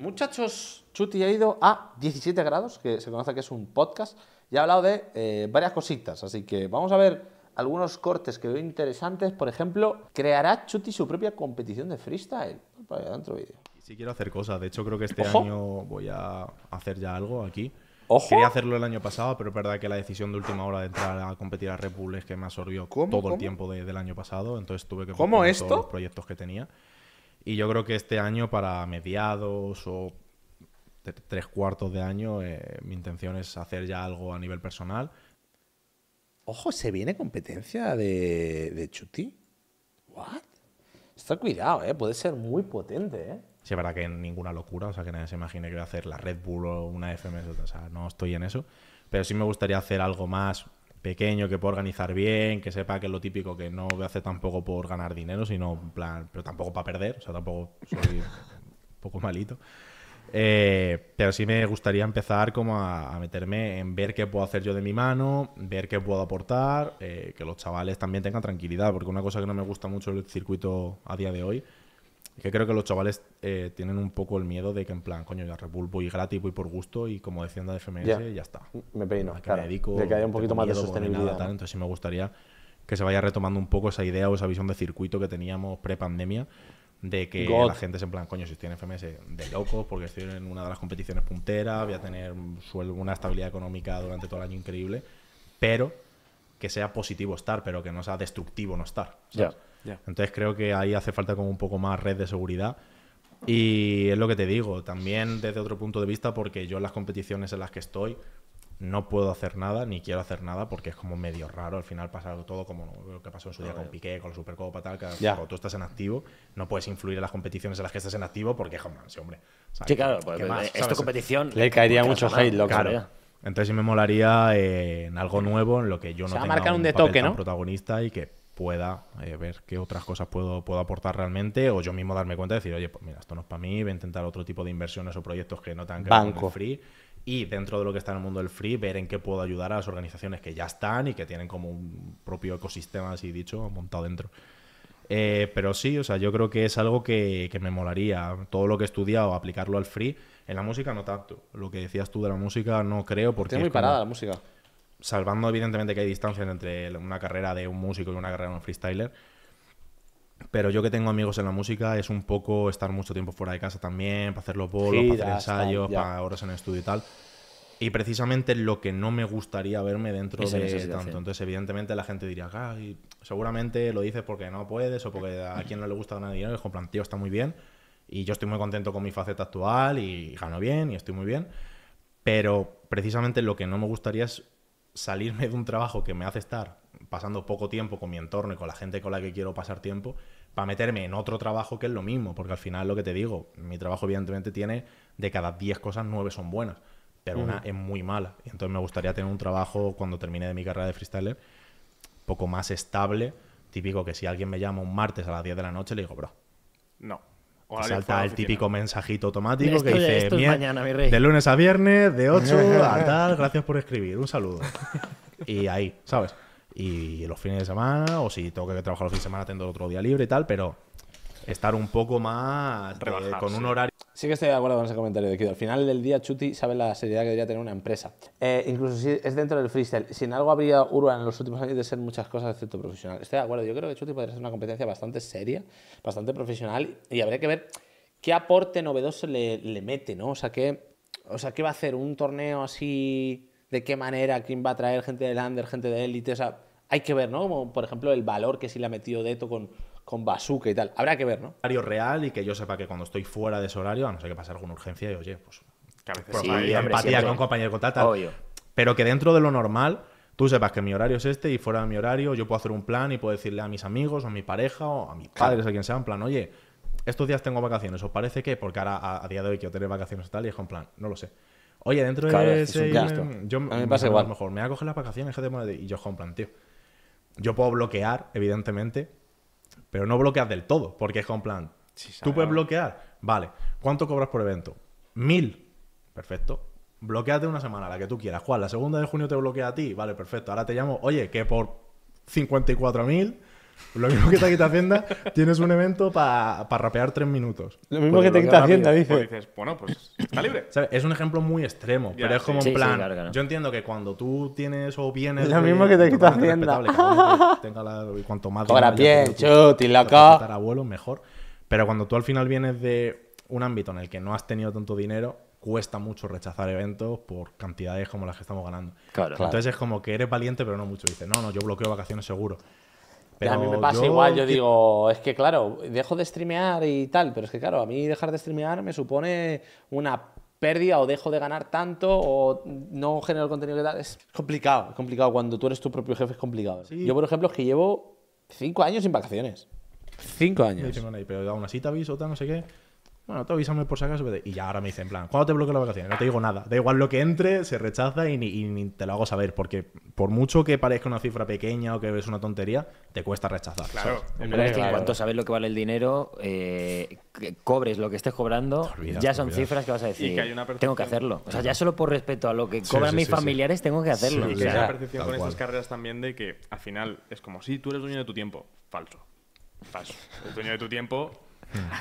Muchachos, Chuti ha ido a 17 grados, que se conoce que es un podcast, y ha hablado de eh, varias cositas, así que vamos a ver algunos cortes que veo interesantes. Por ejemplo, ¿creará Chuti su propia competición de freestyle? Para dentro vídeo. Sí quiero hacer cosas, de hecho creo que este año voy a hacer ya algo aquí. Quería hacerlo el año pasado, pero es verdad que la decisión de última hora de entrar a competir a Red Bull es que me absorbió todo el tiempo del año pasado, entonces tuve que ¿Cómo esto? todos los proyectos que tenía. Y yo creo que este año, para mediados o tres cuartos de año, eh, mi intención es hacer ya algo a nivel personal. Ojo, se viene competencia de, de Chuti. ¿What? Está cuidado, ¿eh? Puede ser muy potente, ¿eh? Sí, verdad que ninguna locura, o sea, que nadie se imagine que voy a hacer la Red Bull o una FMS, o sea, no estoy en eso. Pero sí me gustaría hacer algo más, pequeño que pueda organizar bien, que sepa que es lo típico que no hace tampoco por ganar dinero, sino en plan, pero tampoco para perder, o sea, tampoco soy un poco malito. Eh, pero sí me gustaría empezar como a, meterme en ver qué puedo hacer yo de mi mano, ver qué puedo aportar, eh, que los chavales también tengan tranquilidad, porque una cosa que no me gusta mucho el circuito a día de hoy que creo que los chavales eh, tienen un poco el miedo de que en plan, coño, ya repulpo y gratis, y por gusto y como decían de FMS, ya está. Me pedí que me dedico, de que haya un poquito más de sostenibilidad. tal, entonces sí me gustaría que se vaya retomando un poco esa idea o esa visión de circuito que teníamos pre-pandemia de que la gente es en plan, coño, si estoy FMS de locos porque estoy en una de las competiciones punteras, voy a tener una estabilidad económica durante todo el año increíble, pero que sea positivo estar, pero que no sea destructivo no estar. ya. Entonces creo que ahí hace falta como un poco más red de seguridad. Y es lo que te digo, también desde otro punto de vista, porque yo en las competiciones en las que estoy no puedo hacer nada, ni quiero hacer nada, porque es como medio raro. Al final pasa todo como lo que pasó en su día con Piqué, con la Supercopa, tal, que tú estás en activo, no puedes influir en las competiciones en las que estás en activo, porque, joder, sí, hombre. Sí, claro, pues, eh, esta competición... Le caería mucho hate, lo Entonces sí me molaría eh, en algo nuevo, en lo que yo no tenga un, un de toque, ¿no? protagonista y que pueda eh, ver qué otras cosas puedo, puedo aportar realmente o yo mismo darme cuenta y decir, oye, pues mira, esto no es para mí, voy a intentar otro tipo de inversiones o proyectos que no tengan que ver el free y dentro de lo que está en el mundo del free, ver en qué puedo ayudar a las organizaciones que ya están y que tienen como un propio ecosistema, así dicho, montado dentro. Eh, pero sí, o sea, yo creo que es algo que, que, me molaría. Todo lo que he estudiado, aplicarlo al free. En la música no tanto. Lo que decías tú de la música no creo porque... es muy parada la música salvando evidentemente que hay distancias entre una carrera de un músico y una carrera de un freestyler, pero yo que tengo amigos en la música es un poco estar mucho tiempo fuera de casa también, para hacer los bolos, para hacer ensayos, para horas en el estudio y tal. Y precisamente lo que no me gustaría verme dentro de tanto. Entonces, evidentemente, la gente diría, ah, y seguramente lo dices porque no puedes o porque a quien no le gusta ganar dinero. Es como, tío, está muy bien. Y yo estoy muy contento con mi faceta actual y gano bien y estoy muy bien. Pero precisamente lo que no me gustaría es salirme de un trabajo que me hace estar pasando poco tiempo con mi entorno y con la gente con la que quiero pasar tiempo para meterme en otro trabajo que es lo mismo, porque al final lo que te digo, mi trabajo evidentemente tiene de cada 10 cosas 9 son buenas, pero una es muy mala. Entonces me gustaría tener un trabajo cuando termine de mi carrera de freestyler poco más estable, típico que si alguien me llama un martes a las 10 de la noche le digo, bro, no, salta el típico mensajito automático que dice: mañana, De lunes a viernes, de 8 a tal, gracias por escribir, un saludo. y ahí, ¿sabes? Y los fines de semana, o si tengo que trabajar los fines de semana, tengo otro día libre y tal, pero estar un poco más eh, con un horario. Sí que estoy de acuerdo con ese comentario de Kido. Al final del día, Chuti sabe la seriedad que debería tener una empresa. Eh, incluso si es dentro del freestyle. Sin algo habría Urban en los últimos años de ser muchas cosas, excepto profesional. Estoy de acuerdo. Yo creo que Chuti podría ser una competencia bastante seria, bastante profesional. Y habría que ver qué aporte novedoso le, mete, ¿no? O sea, qué, o sea, qué va a hacer un torneo así, de qué manera, quién va a traer gente de under, gente de élite. O sea, hay que ver, ¿no? Como, por ejemplo, el valor que sí le ha metido Deto con con bazooka y tal. Habrá que ver, ¿no? Horario real y que yo sepa que cuando estoy fuera de ese horario, a no ser que pase alguna urgencia, y oye, pues. a veces empatía con compañero con tal, Pero que dentro de lo normal, tú sepas que mi horario es este y fuera de mi horario, yo puedo hacer un plan y puedo decirle a mis amigos, o a mi pareja, o a mis padres, a quien sea, en plan, oye, estos días tengo vacaciones, ¿os parece que? Porque ahora a, día de hoy quiero tener vacaciones y tal, y es con plan, no lo sé. Oye, dentro de ese. yo, a mí me pasa igual. Mejor, me voy a coger las vacaciones, gente, y yo, con plan, tío. Yo puedo bloquear, evidentemente, pero no bloqueas del todo, porque es con plan. Tú puedes bloquear. Vale. ¿Cuánto cobras por evento? Mil. Perfecto. Bloqueate una semana, la que tú quieras. Juan, la segunda de junio te bloquea a ti. Vale, perfecto. Ahora te llamo, oye, que por 54.000 lo mismo que te quita Hacienda, tienes un evento para rapear tres minutos. Lo mismo pues que te quita Hacienda, dice. Pues dices, bueno, pues está libre. Es un ejemplo muy extremo, pero es como un plan. Yo entiendo que cuando tú tienes o vienes. Lo mismo que te quita Hacienda. tenga y cuanto más. Ahora bien, chuti, la abuelo, mejor. Pero cuando tú al final vienes de un ámbito en el que no has tenido tanto dinero, cuesta mucho rechazar eventos por cantidades como las que estamos ganando. Entonces es como que eres valiente, pero no mucho. Dices, no, no, yo bloqueo vacaciones seguro a mí me pasa igual, yo digo, es que claro, dejo de streamear y tal, pero es que claro, a mí dejar de streamear me supone una pérdida o dejo de ganar tanto o no genero el contenido que tal. Es complicado, es complicado. Cuando tú eres tu propio jefe es complicado. Yo, por ejemplo, es que llevo cinco años sin vacaciones. Cinco años. Sí, pero aún así te no sé qué. Bueno, te avísame por si Y ya ahora me dice, en plan, ¿cuándo te bloqueo la vacaciones? No te digo nada. Da igual lo que entre, se rechaza y ni, te lo hago saber. Porque por mucho que parezca una cifra pequeña o que es una tontería, te cuesta rechazar. Claro. en cuanto sabes lo que vale el dinero, eh, cobres lo que estés cobrando, ya son cifras que vas a decir, tengo que hacerlo. O sea, ya solo por respeto a lo que cobran mis familiares, tengo que hacerlo. y hay una percepción con estas carreras también de que al final es como, si tú eres dueño de tu tiempo. Falso. Falso. El dueño de tu tiempo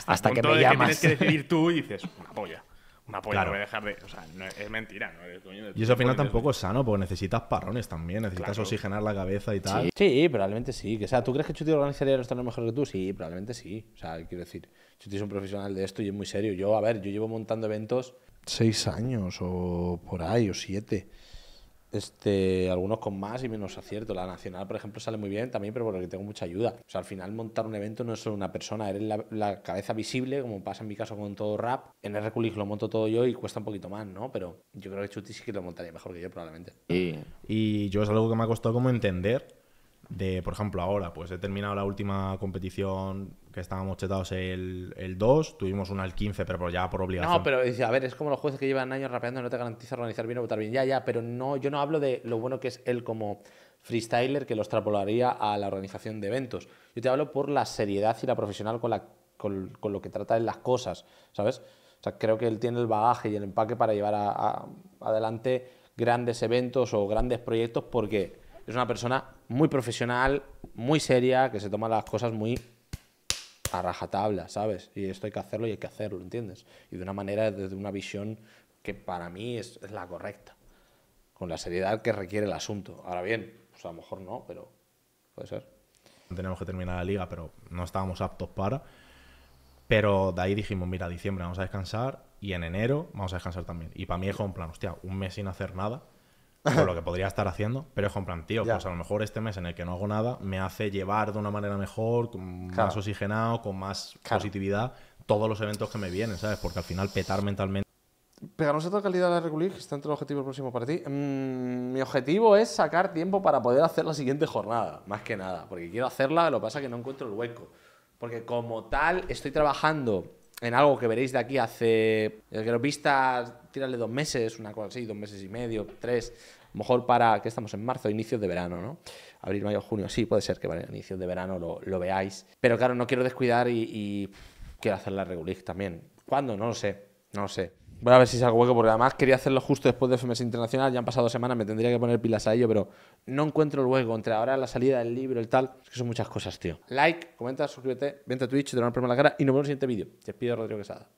hasta, que me llamas. tienes que decidir tú y dices, una polla. Una polla, voy a dejar de. O sea, es mentira, no Y eso al final tampoco es sano, porque necesitas parrones también, necesitas oxigenar la cabeza y tal. Sí, probablemente sí. Que, o sea, ¿tú crees que Chuti organizaría los mejor que tú? Sí, probablemente sí. O sea, quiero decir, Chuti es un profesional de esto y es muy serio. Yo, a ver, yo llevo montando eventos. Seis años o por ahí, o siete. Este, algunos con más y menos acierto. La nacional, por ejemplo, sale muy bien también, pero que tengo mucha ayuda. O sea, al final montar un evento no es solo una persona, eres la, cabeza visible, como pasa en mi caso con todo rap. En Hercules lo monto todo yo y cuesta un poquito más, ¿no? Pero yo creo que Chuti sí que lo montaría mejor que yo, probablemente. Y yo es algo que me ha costado como entender de, por ejemplo, ahora, pues he terminado la última competición que estábamos chetados el, 2, tuvimos una el 15, pero ya por obligación. No, pero a ver, es como los jueces que llevan años rapeando, no te garantiza organizar bien o votar bien. Ya, ya, pero no, yo no hablo de lo bueno que es él como freestyler que lo extrapolaría a la organización de eventos. Yo te hablo por la seriedad y la profesional con, la, con, lo que trata en las cosas, ¿sabes? sea, creo que él tiene el bagaje y el empaque para llevar adelante grandes eventos o grandes proyectos porque es una persona muy profesional, muy seria, que se toma las cosas muy a rajatabla, ¿sabes? Y esto hay que hacerlo y hay que hacerlo, ¿entiendes? Y de una manera, desde una visión que para mí es, la correcta, con la seriedad que requiere el asunto. Ahora bien, pues a lo mejor no, pero puede ser. Tenemos que terminar la liga, pero no estábamos aptos para. Pero de ahí dijimos, mira, diciembre vamos a descansar y en enero vamos a descansar también. Y para mí es como un plan, hostia, un mes sin hacer nada por lo que podría estar haciendo, pero es en plan, tío, pues a lo mejor este mes en el que no hago nada me hace llevar de una manera mejor, más oxigenado, con más positividad, todos los eventos que me vienen, ¿sabes? Porque al final petar mentalmente. Pegarnos a tu calidad de regular, que está entre los objetivos próximos para ti. Mm, mi objetivo es sacar tiempo para poder hacer la siguiente jornada, más que nada, porque quiero hacerla, lo que pasa es que no encuentro el hueco. Porque como tal, estoy trabajando en algo que veréis de aquí hace. El eh, que lo visto, tirarle dos meses, una cosa así, dos meses y medio, tres. mejor para. que estamos en marzo, inicios de verano, ¿no? Abril, mayo, junio, sí, puede ser que vale, inicios de verano lo, lo veáis. Pero claro, no quiero descuidar y, quiero hacer la regular también. ¿Cuándo? No lo sé, no lo sé. Voy a ver si salgo hueco, porque además quería hacerlo justo después de FMS Internacional, ya han pasado semanas, me tendría que poner pilas a ello, pero no encuentro el hueco entre ahora la salida del libro, el tal. Es que son muchas cosas, tío. Like, comenta, suscríbete, vente a Twitch, te lo en la cara y nos vemos en el siguiente vídeo. Te pido Rodrigo Quesada.